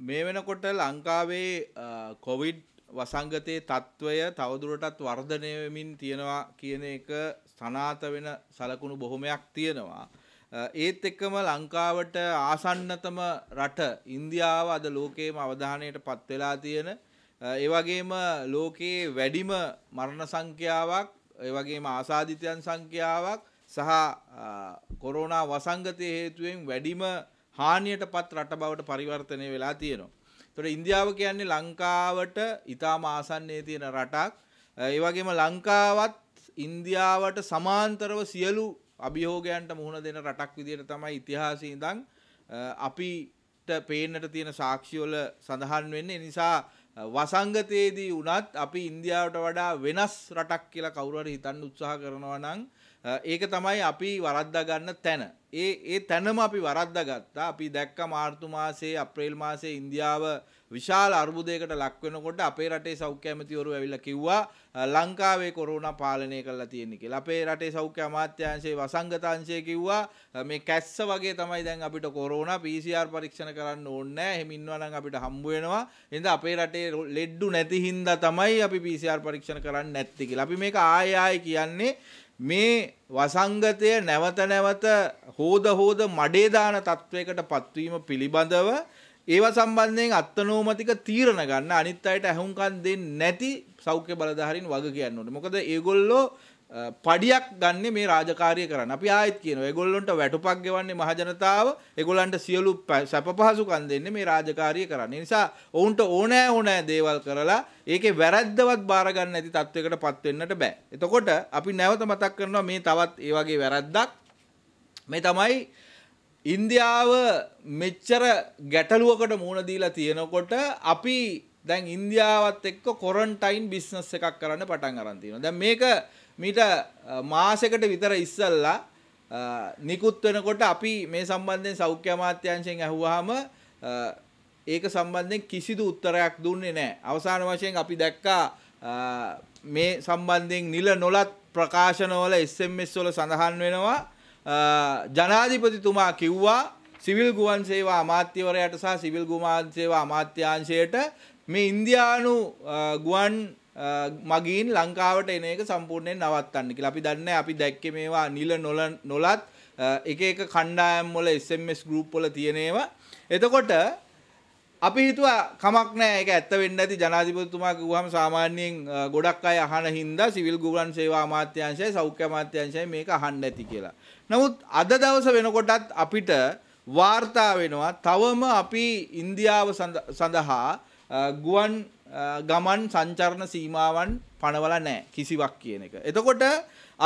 මේ වෙනකොට ලංකාවේ කොවිඩ් වසංගතයේ තත්ත්වය තවදුරටත් වර්ධනය වෙමින් තියෙනවා කියන එක සනාත වෙන සලකුණු බොහොමයක් තියෙනවා. ඒත් එක්කම ලංකාවට ආසන්නතම රට ඉන්දියාව අද ලෝකයේම අවධානයට පත් වෙලා තියෙන ඒ වගේම ලෝකයේ වැඩිම මරණ සංඛ්‍යාවක් ඒ වගේම ආසාදිතයන් සංඛ්‍යාවක් සහ කොරෝනා වසංගතය හේතුවෙන් වැඩිම හානියට පත් රට බවට පරිවර්තනය වෙලා තියෙනවා. තොට ඉන්දියාව කියන්නේ ලංකාවට ඉතාම ආසන්නයේ තියෙන රටක් ඒවගේම ලංකාවත් ඉන්දියාවට සමාන්තරව සියලු අභියෝගයන්ට මුහුණ දෙන රටක් විදියට තමයි ඉතිහාසී ඉඳන් අපිට පේන්නට තියෙන සාක්ෂිවල සඳහන් වෙන්නේ නිසා වසංගතයේදී වුණත් අපි ඉන්දියාවට වඩා වෙනස් රටක් කියලා කවුරු හරි හිතන්න උත්සාහ කරනවා නම් ඒක තමයි අපි වරද්දා ගන්න තැන. ඒ ඒ තැනම අපි වරද්දා ගත්තා. අපි දැක්ක මාර්තු මාසයේ අප්‍රේල් මාසයේ ඉන්දියාව විශාල අර්බුදයකට ලක් වෙනකොට අපේ රටේ සෞඛ්‍ය ඇමතිවරු ඇවිල්ලා කිව්වා ලංකාවේ කොරෝනා පාලනය කරලා තියෙන්නේ කියලා. අපේ රටේ සෞඛ්‍ය අමාත්‍යාංශයේ වසංගතාංශය කිව්වා මේ කැස්ස වගේ තමයි දැන් අපිට කොරෝනා PCR පරීක්ෂණ කරන්න ඕනේ නැහැ. එහෙම ඉන්නවා නම් අපිට හම්බ වෙනවා. එහෙනම් අපේ රටේ ලෙඩ්ඩු නැති හින්දා තමයි අපි PCR පරීක්ෂණ කරන්නේ නැත්තේ කියලා. අපි මේක ආයෙ ආයෙ කියන්නේ මේ වසංගතය නැවත නැවත හෝද හෝද මඩේ දාන තත්වයකට පත්වීම පිළිබඳව ඒව සම්බන්ධයෙන් අත්නෝමතික තීරණ ගන්න අනිත් අයට ඇහුම්කන් දෙන්නේ නැති සෞඛ්‍ය බලධාරීන් වග කියන්න ඕනේ. මොකද ඒගොල්ලෝ පඩියක් ගන්න මේ රාජකාරය කරන්න අපි ආයත් කියන ගොල්ලොන්ට වැටුපක් ගෙවන්නේ මහජනතාව එගොලන්ට සියලු සැප පහසුකන් දෙන්නේ මේ රාජකාරය කරන්න නිසා ඔවුන්ට ඕනෑ ඕනෑ දේවල් කරලා ඒක වැරද්දවත් බාරගන්න ඇති තත්ත්වකට පත්වෙන්නට බෑ. එතකොට අපි නැවත මතක් කරනවා මේ තවත් ඒ වගේ වැරද්දක් මේ තමයි ඉන්දියාව මෙච්චර ගැටලුවකට මුණ දීලා තියෙනකොට අපි දැන් ඉන්දියාවත් එක්ක කොරන්ටයින් බිස්නස් එකක් කරන්න පටන් අරන් තියෙනවා. දැන් මේක මීට මාසෙකට විතර ඉස්සල්ලා නිකුත් වෙනකොට අපි මේ සම්බන්ධයෙන් සෞඛ්‍ය අමාත්‍යාංශයෙන් ඇහුවාම ඒක සම්බන්ධයෙන් කිසිදු උත්තරයක් දුන්නේ නැහැ. අවසාන වශයෙන් අපි දැක්කා මේ සම්බන්ධයෙන් නිල නොලත් ප්‍රකාශනවල SMS වල සඳහන් වෙනවා ජනාධිපතිතුමා කිව්වා සිවිල් ගුවන් සේවා අමාත්‍යවරයාට සහ සිවිල් ගුවන් සේවා අමාත්‍යාංශයට මේ ඉන්දියානු ගුවන් මගින් ලංකාවට එන එක සම්පූර්ණයෙන් නවත්තන්න කියලා. අපි දන්නේ අපි දැක්කේ මේවා නිල නොලත් එක එක කණ්ඩායම් වල SMS group වල තියෙනේවා. එතකොට අපි හිතුවා කමක් නෑ ඒක ඇත්ත වෙන්න ඇති ජනාධිපතිතුමා කිව්වම සාමාන්‍යයෙන් ගොඩක් අය අහන හින්දා සිවිල් ගුවන් සේවා අමාත්‍යාංශයයි සෞඛ්‍ය අමාත්‍යාංශයයි මේක අහන්න ඇති කියලා. නමුත් අද දවස වෙනකොටත් අපිට වාර්තා වෙනවා තවම අපි ඉන්දියාව සඳහා ගුවන් ගමන් සංචරණ සීමාවන් පනවල නෑ කිසිවක් කියන එක. එතකොට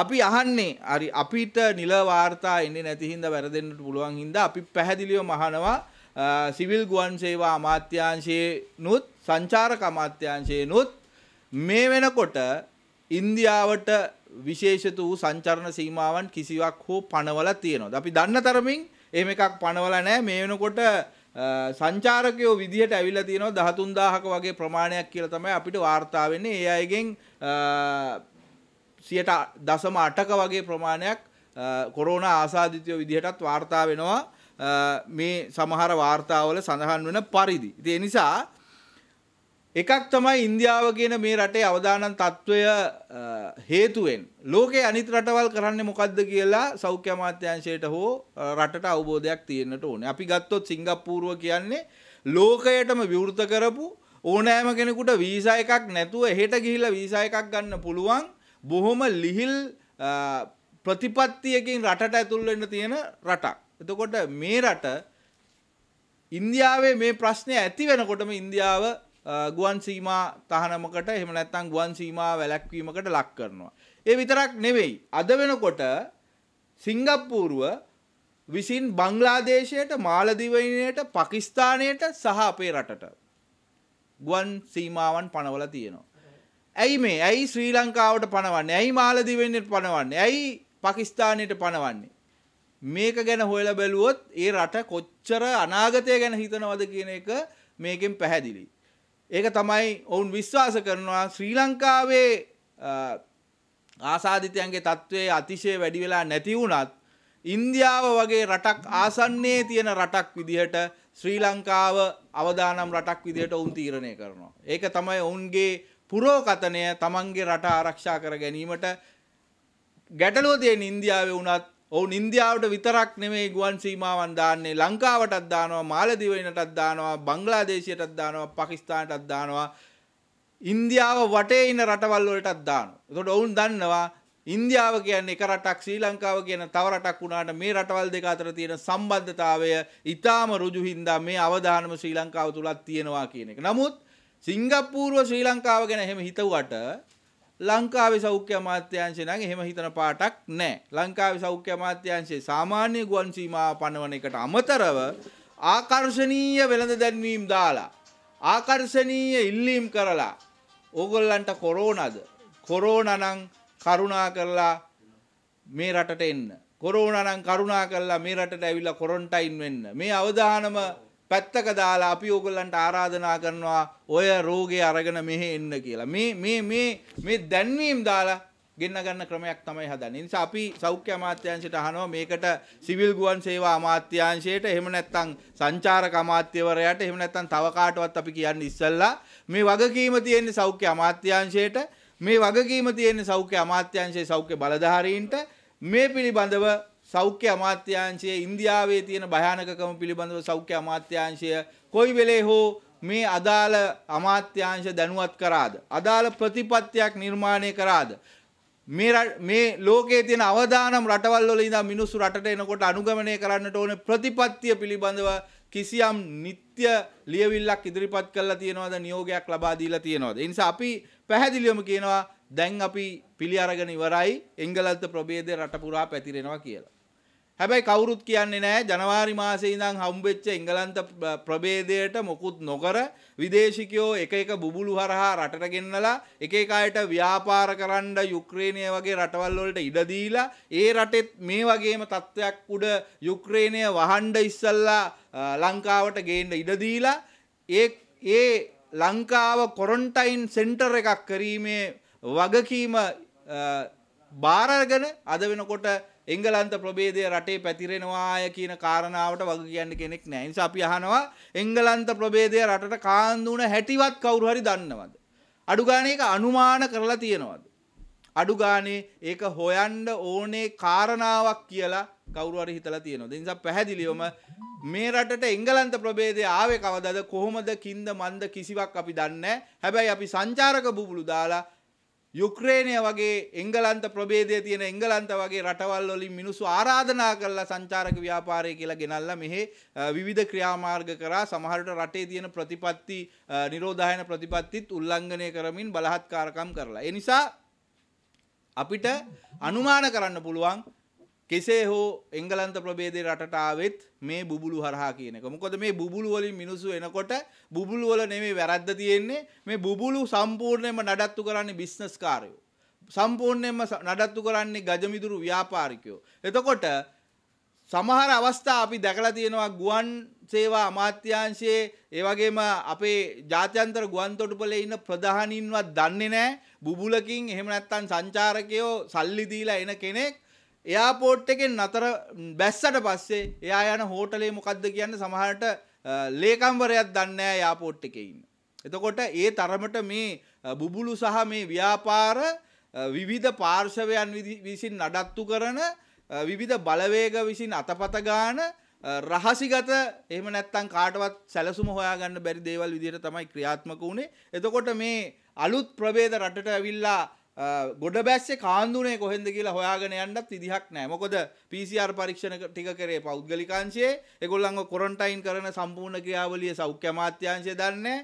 අපි අහන්නේ හරි අපිට නිල වාර්තා එන්නේ නැති හින්දා වැරදෙන්නට පුළුවන් හින්දා අපි පැහැදිලිව මහනවා සිවිල් ගුවන් සේවා අමාත්‍යාංශයේනුත් සංචාරක අමාත්‍යාංශයේනුත් මේ වෙනකොට ඉන්දියාවට විශේෂිත වූ සංචරණ සීමාවන් කිසිවක් හෝ පනවල තියෙනවා. අපි දන්න තරමින් එහෙම එකක් පනවල නෑ මේ වෙනකොට සංචාරකයෝ විදිහට ඇවිල්ලා තියෙනවා 13000ක වගේ ප්‍රමාණයක් කියලා තමයි අපිට වාර්තා වෙන්නේ. ඒ අයගෙන් 100.8ක වගේ ප්‍රමාණයක් කොරෝනා ආසාදිතයෝ විදිහටත් වාර්තා වෙනවා. මේ සමහර වාර්තාවල සඳහන් වෙන පරිදි. ඉතින් ඒ නිසා එකක් තමයි ඉන්දියාව කියන මේ රටේ අවදානම් තත්ත්වය හේතුවෙන් ලෝකේ අනිත් රටවල් කරන්නේ මොකද්ද කියලා සෞඛ්‍ය අමාත්‍යාංශයට හෝ රටට අවබෝධයක් තියෙන්නට ඕනේ. අපි ගත්තොත් සිංගප්පූරුව කියන්නේ ලෝකයටම විවෘත කරපු ඕනෑම කෙනෙකුට වීසා එකක් නැතුව එහෙට ගිහිල්ලා වීසා එකක් ගන්න පුළුවන් බොහොම ලිහිල් ප්‍රතිපත්තියකින් රටට ඇතුල් වෙන්න තියෙන රටක්. එතකොට මේ රට ඉන්දියාවේ මේ ප්‍රශ්නේ ඇති වෙනකොටම ඉන්දියාව ගුවන් සීමා තහනමකට එහෙම නැත්නම් ගුවන් සීමා වැළැක්වීමකට ලක් කරනවා. ඒ විතරක් නෙවෙයි. අද වෙනකොට සිංගප්පූරුව විසින් බංග්ලාදේශයට මාලදිවයිනයට පකිස්ථානයට සහ අපේ රටට ගුවන් සීමාවන් පනවලා තියෙනවා. ඇයි මේ? ඇයි ශ්‍රී ලංකාවට පනවන්නේ? ඇයි මාලදිවයිනට පනවන්නේ? ඇයි පකිස්ථානයට පනවන්නේ? මේක ගැන හොයලා බැලුවොත් ඒ රට කොච්චර අනාගතය ගැන හිතනවද කියන එක මේකෙන් පැහැදිලියි. ඒක තමයි ඔවුන් විශ්වාස කරනවා ශ්‍රී ලංකාවේ ආසාධිතයන්ගේ තත්ත්වය අතිශය වැඩි වෙලා නැති වුණත් ඉන්දියාව වගේ රටක් ආසන්නයේ තියෙන රටක් විදිහට ශ්‍රී ලංකාව අවදානම් රටක් විදිහට ඔවුන් තීරණය කරනවා. ඒක තමයි ඔවුන්ගේ පුරෝකතනය තමන්ගේ රට ආරක්ෂා කර ගැනීමට ගැටලුව තියෙන ඉන්දියාවේ වුණත් ඔවුන් ඉන්දියාවට විතරක් නෙමෙයි ගුවන් සීමාවන් දාන්නේ ලංකාවටත් දානවා මාලදිවයිනටත් දානවා බංග්ලාදේශයටත් දානවා පාකිස්තානටත් දානවා ඉන්දියාව වටේ ඉන්න රටවල් වලටත් දානවා. එතකොට ඔවුන් දන්නවා ඉන්දියාව කියන්නේ එක රටක් ශ්‍රී ලංකාව කියන තව රටක් වුණාට මේ රටවල් දෙක අතර තියෙන සම්බන්ධතාවය ඊටාම ඍජු හින්දා මේ අවධානම ශ්‍රී ලංකාව තුලත් තියෙනවා කියන එක. නමුත් සිංගප්පූරුව ශ්‍රී ලංකාව ගැන එහෙම හිතුවට ලංකාවේ සෞඛ්‍ය අමාත්‍යාංශය නම් එහෙම හිතන පාටක් නැහැ. ලංකාවේ සෞඛ්‍ය අමාත්‍යාංශයේ සාමාන්‍ය ගුවන් සීමාව පනවන එකට අමතරව ආකර්ශනීය වෙළඳ දැන්වීම් දාලා ආකර්ශනීය ඉල්ලීම් කරලා ඕගොල්ලන්ට කොරෝනාද කොරෝනා නම් කරුණා කරලා මේ රටට එන්න. කොරෝනා නම් කරුණා කරලා මේ රටට ඇවිල්ලා කොරන්ටයින් වෙන්න. මේ අවධානම පැත්තක දාලා අපි ඕගොල්ලන්ට ආරාධනා කරනවා ඔය රෝගේ අරගෙන මෙහෙ එන්න කියලා. මේ මේ මේ මේ දැන්වීම් දාලා ගෙන්න ගන්න ක්‍රමයක් තමයි හදන්නේ. ඒ නිසා අපි සෞඛ්‍ය අමාත්‍යාංශයට අහනවා මේකට සිවිල් ගුවන් සේවා අමාත්‍යාංශයට එහෙම නැත්නම් සංචාරක අමාත්‍යවරයාට එහෙම නැත්නම් තව කාටවත් අපි කියන්නේ ඉස්සල්ලා මේ වගකීම තියෙන්නේ සෞඛ්‍ය අමාත්‍යාංශයට මේ වගකීම තියෙන්නේ සෞඛ්‍ය අමාත්‍යංශයේ සෞඛ්‍ය බලධාරීන්ට මේ පිළිබඳව සෞඛ්‍ය අමාත්‍යාංශයේ ඉන්දියාවේ තියෙන භයානකකම පිළිබඳව සෞඛ්‍ය අමාත්‍යාංශය කොයි වෙලේ හෝ මේ අදාළ අමාත්‍යාංශ දැනුවත් කරාද අදාළ ප්‍රතිපත්තියක් නිර්මාණය කරාද මේ මේ ලෝකයේ තියෙන අවදානම් රටවල් වල ඉඳන් මිනිස්සු රටට එනකොට අනුගමනය කරන්නට ඕන ප්‍රතිපත්තිය පිළිබඳව කිසියම් නිත්‍ය ලියවිල්ලක් ඉදිරිපත් කරලා තියෙනවද නියෝගයක් ලබා දීලා තියෙනවද ඒ නිසා අපි පැහැදිලිවම කියනවා දැන් අපි පිළි අරගෙන ඉවරයි එංගලන්ත ප්‍රභේදය රට පුරා පැතිරෙනවා කියලා හැබැයි කවුරුත් කියන්නේ නෑ ජනවාරි මාසේ ඉඳන් හම්බෙච්ච එංගලන්ත ප්‍රභේදයට මොකුත් නොකර විදේශිකයෝ එක එක බුබුලු හරහා රටට ගෙන්නලා එක එක අයට ව්‍යාපාර කරන්න යුක්‍රේනය වගේ රටවල් වලට ඉඩ දීලා ඒ රටෙත් මේ වගේම තත්ත්වයක් උඩ යුක්‍රේනය වහණ්ඩ ඉස්සල්ලා ලංකාවට ගේන්න ඉඩ දීලා ඒ ඒ ලංකාව කොරන්ටයින් සෙන්ටර් එකක් කිරීමේ වගකීම බාරගෙන අද වෙනකොට එංගලන්ත ප්‍රබේදය රටේ පැතිරෙනවාය කියන කාරණාවට වග කියන්න කෙනෙක් නෑ. නිසා අපි අහනවා එංගලන්ත ප්‍රබේදය රටට කාන්දු වුණ හැටිවත් කවුරු හරි දන්නවද? අඩු ගානේ ඒක අනුමාන කරලා තියනවද? අඩු ගානේ ඒක හොයන්න ඕනේ කාරණාවක් කියලා කවුරු හරි හිතලා තියනවද? ඒ නිසා පැහැදිලිවම මේ රටට එංගලන්ත ප්‍රභේදය ආවේ කවදද කොහොමද කින්ද මන්ද කිසිවක් අපි දන්නේ හැබැයි අපි සංචාරක බුබුලු දාලා යුක්‍රේණය වගේ එංගලන්ත ප්‍රබේදය තියෙන එංගලන්ත වගේ රටවල් වලින් මිනිස්සු ආරාධනා කරලා සංචාරක ව්‍යාපාරය කියලා ගෙනල්ලා මෙහි විවිධ ක්‍රියාමාර්ග කරා සමහරට රටේ තියෙන ප්‍රතිපත්ති නිරෝධායන ප්‍රතිපත්තිත් උල්ලංඝනය කරමින් බලහත්කාරකම් කරලා. ඒ නිසා අපිට අනුමාන කරන්න පුළුවන් කෙසේ හෝ එංගලන්ත ප්‍රබේදේ රටට ආවෙත් මේ බුබුලු හරහා කියන එක. මොකද මේ බුබුලු වලින් මිනිස්සු එනකොට බුබුලු වල නෙමෙයි වැරද්ද තියෙන්නේ. මේ බුබුලු සම්පූර්ණයෙන්ම නඩත්තු කරන්නේ බිස්නස් කාරයෝ. සම්පූර්ණයෙන්ම නඩත්තු කරන්නේ ගජමිදුරු ව්‍යාපාරිකයෝ. එතකොට සමහර අවස්ථා අපි දැකලා තියෙනවා ගුවන් සේවා අමාත්‍යාංශයේ ඒ වගේම අපේ ජාත්‍යන්තර ගුවන් තොටුපළේ ඉන්න ප්‍රධානීන්වත් දන්නේ නැහැ බුබුලකින් එහෙම නැත්නම් සංචාරකයෝ සල්ලි දීලා එන කෙනෙක් එයාපෝට් එකෙන් නතර බැස්සට පස්සේ එයා යන හෝටලේ මොකක්ද කියන්න සමහරට ලේකම්වරයක් දන්නේ යාපෝට් එකේ ඉන්න. එතකොට ඒ තරමට මේ බුබුලු සහ මේ ව්‍යාපාර විවිධ පාර්ශවයන් විසින් නඩත්තු කරන විවිධ බලවේග විසින් අතපත ගාන රහසිගත එහෙම නැත්තම් කාටවත් සැලසුම හොයාගන්න බැරි දේවල් විදිහට තමයි ක්‍රියාත්මක වුණේ. එතකොට මේ අලුත් ප්‍රභේද රටට ඇවිල්ලා ගොඩ බැස්සේ කාන්දුනේ කොහෙන්ද කියලා හොයාගෙන යන්නත් විදිහක් නෑ මොකොද පිසිR පරීක්ෂණ ටික කරේ පෞද්ගලිකාංශයේ ඒගොල්ලන්ව කොරන්ටයින් කරන සම්පූර්ණ ක්‍රියාවලිය සෞඛ්‍ය අමාත්‍යාංශය දන්නේ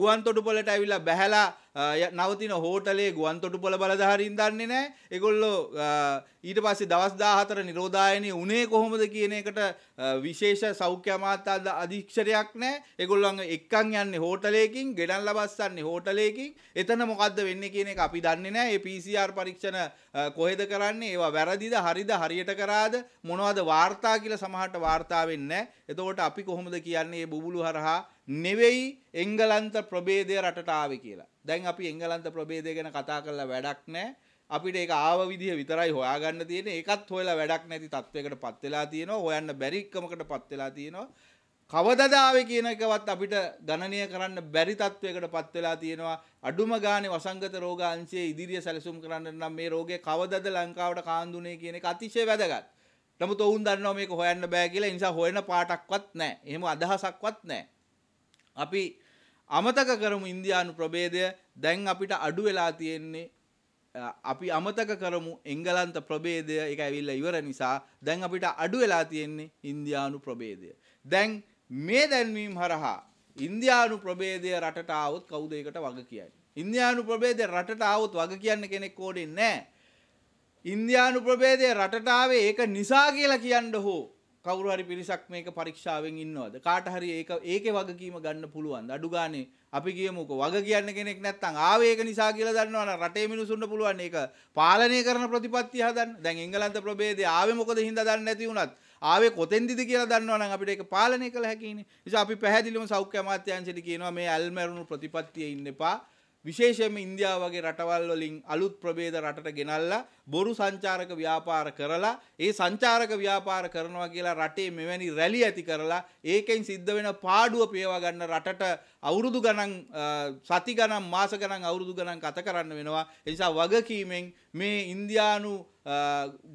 ගුවන් තොටුපළට ඇවිල්ලා බැහැලා නවතින හෝටලේ ගුවන් තොටුපළ බලධාරීන් දන්නේ නැහැ ඒගොල්ලෝ ඊට පස්සේ දවස් 14 නිරෝධායනයේ උනේ කොහොමද කියන එකට විශේෂ සෞඛ්‍ය අමාත්‍ය අධීක්ෂකයක් නැහැ ඒගොල්ලන් එක්කන් යන්නේ හෝටලයකින් ගෙනල්ලා බස්සන්නේ හෝටලයකින් එතන මොකද්ද වෙන්නේ කියන එක අපි දන්නේ නැහැ මේ PCR පරීක්ෂණ කොහෙද කරන්නේ ඒවා වැරදිද හරිද හරියට කරා වෙලාද මොනවද වාර්තා කියලා සමහරට වාර්තා වෙන්නේ එතකොට අපි කොහොමද කියන්නේ මේ බුබුලු හරහා නෙවෙයි එංගලන්ත ප්‍රභේදය රටට ආවේ කියලා. දැන් අපි එංගලන්ත ප්‍රභේදය ගැන කතා කරලා වැඩක් නැහැ. අපිට ඒක ආව විදිහ විතරයි හොයාගන්න තියෙන්නේ. ඒකත් හොයලා වැඩක් නැති තත්වයකට පත් වෙලා තියෙනවා. හොයන්න බැරි කමකට පත් වෙලා තියෙනවා. කවදද ආවේ කියන එකවත් අපිට ගණනය කරන්න බැරි තත්වයකට පත් වෙලා තියෙනවා අඩුම ගානේ වසංගත රෝගාංශයේ ඉදිරිය සැලසුම් කරන්න නම් මේ රෝගය කවදද ලංකාවට කාන්දුනේ කියන එක අතිශය වැදගත්. නමුත් ඔවුන් දන්නවා මේක හොයන්න බෑ කියලා ඒ නිසා හොයන පාටක්වත් නැහැ. එහෙම අදහසක්වත් නැහැ. අපි අමතක කරමු ඉන්දියානු ප්‍රභේදය දැන් අපිට අඩු වෙලා තියෙන්නේ අපි අමතක කරමු එංගලන්ත ප්‍රභේදය එක ඇවිල්ලා ඉවර නිසා දැන් අපිට අඩු වෙලා තියෙන්නේ ඉන්දියානු ප්‍රභේදය. දැන් මේ දැන්වීම හරහා ඉන්දියානු ප්‍රභේදය රටට આવොත් කවුද ඒකට වග කියන්නේ? ඉන්දියානු ප්‍රභේදය රටට આવොත් වග කියන්න කෙනෙක් ඕනේ නැහැ. ඉන්දයානු ප්‍රබේදය රටටාවේ ඒක නිසා කියලා කියන්න හෝ කවරු හරි පිරිසක් මේක පරීක්ෂාවෙන් ඉන්නවද කාට හරි ඒක ඒකේ වගකීම ගන්න පුළුවන් අඩුගානේ අපි කියමුකෝ වග කියන්න කෙනෙක් නැත්තම් ආවේ ඒක නිසා කියලා දන්නවනම් රටේ මිනිසුන්ට පුළුවන් ඒක පාලනය කරන ප්‍රතිපත්තිය හදන්න දැන් එංගලන්ත ප්‍රභේදය ආවේ මොකද හින්දා දන්නේ නැති වුණත් ආවේ කොතෙන්දිද කියලා දන්නවනම් අපිට ඒක පාලනය කළ හැකිනේ නිසා අපි පැහැදිලිවම සෞඛ්‍ය අමාත්‍යාංශයට කියනවා මේ ඇල්මැරුණු ප්‍රතිපත්තියේ ඉන්න එපා විශේෂයෙන්ම ඉන්දියාව වගේ රටවල් වලින් අලුත් ප්‍රභේද රටට ගෙනල්ලා බොරු සංචාරක ව්‍යාපාර කරලා ඒ සංචාරක ව්‍යාපාර කරනවා කියලා රටේ මෙවැනි රැලි ඇති කරලා ඒකෙන් සිද්ධ වෙන පාඩුව පේවා ගන්න රටට අවුරුදු ගණන් සති ගණන් මාස ගණන් අවුරුදු ගණන් ගත කරන්න වෙනවා. ඒ නිසා වගකීමෙන් මේ ඉන්දියානු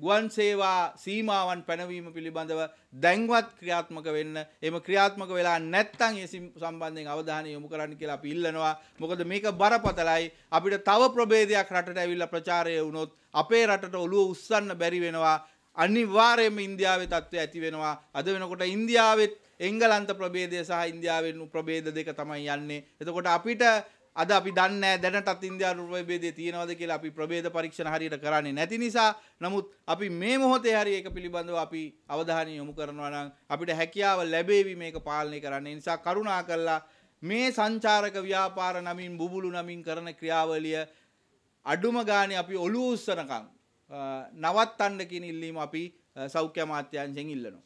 ගුවන් සේවා සීමාවන් පැනවීම පිළිබඳව දැන්වත් ක්‍රියාත්මක වෙන්න එම ක්‍රියාත්මක වෙලා නැත්තං ඒ සම්බන්ධයෙන් අවධානය යොමු කරන්න කියලා අපි ඉල්ලනවා මොකද මේක බරපතලයි අපිට තව ප්‍රබේදයක් රටට ඇවිල්ලා ප්‍රචාරය වුණොත් අපේ රටට ඔළුව උස්සන්න බැරි වෙනවා අනිවාර්යයෙන්ම ඉන්දියාවේ තත්ත්වය ඇති වෙනවා අද වෙනකොට ඉන්දියාවෙත් එංගලන්ත ප්‍රබේදය සහ ඉන්දියාවෙන් ප්‍රබේද දෙක තමයි යන්නේ. එතකොට අපිට අද අපි දන්නේ දැනටත් ඉන්දියානු ප්‍රභේදය තියෙනවද කියලා අපි ප්‍රභේද පරීක්ෂණ හරියට කරන්නේ නැති නිසා නමුත් අපි මේ මොහොතේ හරි ඒක පිළිබඳව අපි අවධානය යොමු කරනවා නම් අපිට හැකියාව ලැබේවි මේක පාලනය කරන්න. නිසා කරුණා කරලා මේ සංචාරක ව්‍යාපාර නමින් බුබුලු නමින් කරන ක්‍රියාවලිය අඩුම ගානේ අපි ඔලුව උස්සනකම් නවත්තන්න කියන ඉල්ලීම අපි සෞඛ්‍ය අමාත්‍යාංශයෙන් ඉල්ලනවා.